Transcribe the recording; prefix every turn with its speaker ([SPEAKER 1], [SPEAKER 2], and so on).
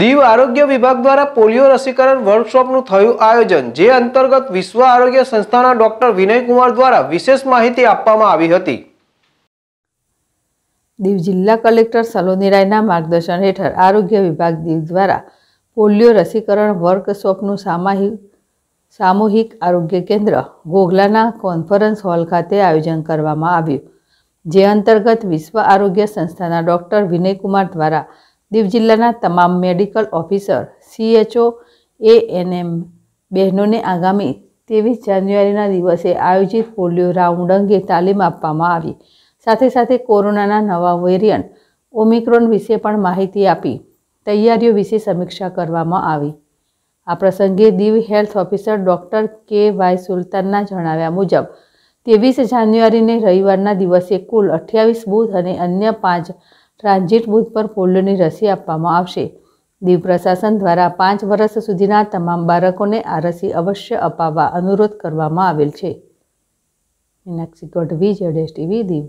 [SPEAKER 1] દીવ આરોગ્ય વિભાગ દ્વારા પોલિયો રસીકરણ વર્કશોપનું થયું આયોજન જે અંતર્ગત વિશ્વ આરોગ્ય સંસ્થાના ડોક્ટર વિનયકુમાર દ્વારા વિશેષ માહિતી આપવામાં આવી હતી
[SPEAKER 2] દીવ જિલ્લા કલેક્ટર સલોની રાયના માર્ગદર્શન હેઠળ આરોગ્ય વિભાગ દીવ દ્વારા પોલિયો રસીકરણ વર્કશોપનું સામાહિક સામૂહિક આરોગ્ય કેન્દ્ર ગોગલાના કોન્ફરન્સ હોલ ખાતે આયોજન કરવામાં આવ્યું જે અંતર્ગત વિશ્વ આરોગ્ય સંસ્થાના ડોક્ટર વિનયકુમાર દ્વારા દીવ જિલ્લાના તમામ મેડિકલ ઓફિસર સીએચઓ એમ બહેનોને આગામી ત્રેવીસ જાન્યુઆરીના દિવસે આયોજિત પોલિયો રાઉન્ડ અંગે તાલીમ આપવામાં આવી સાથે સાથે કોરોનાના નવા વેરિયન્ટ ઓમિક્રોન વિશે પણ માહિતી આપી તૈયારીઓ વિશે સમીક્ષા કરવામાં આવી આ પ્રસંગે Diu health officer doctor K Y સુલતાનના જણાવ્યા મુજબ ત્રેવીસ જાન્યુઆરીને રવિવારના દિવસે કુલ અઠ્યાવીસ બૂથ અને અન્ય પાંચ ટ્રાન્ઝિટ બૂથ પર પોલિયોની રસી આપવામાં આવશે દીવ પ્રશાસન દ્વારા પાંચ વર્ષ સુધીના તમામ બાળકોને આ રસી અવશ્ય અપાવવા અનુરોધ કરવામાં આવેલ છે મીનાક્ષી ગઢવી જેડેશ ટીવી દીવ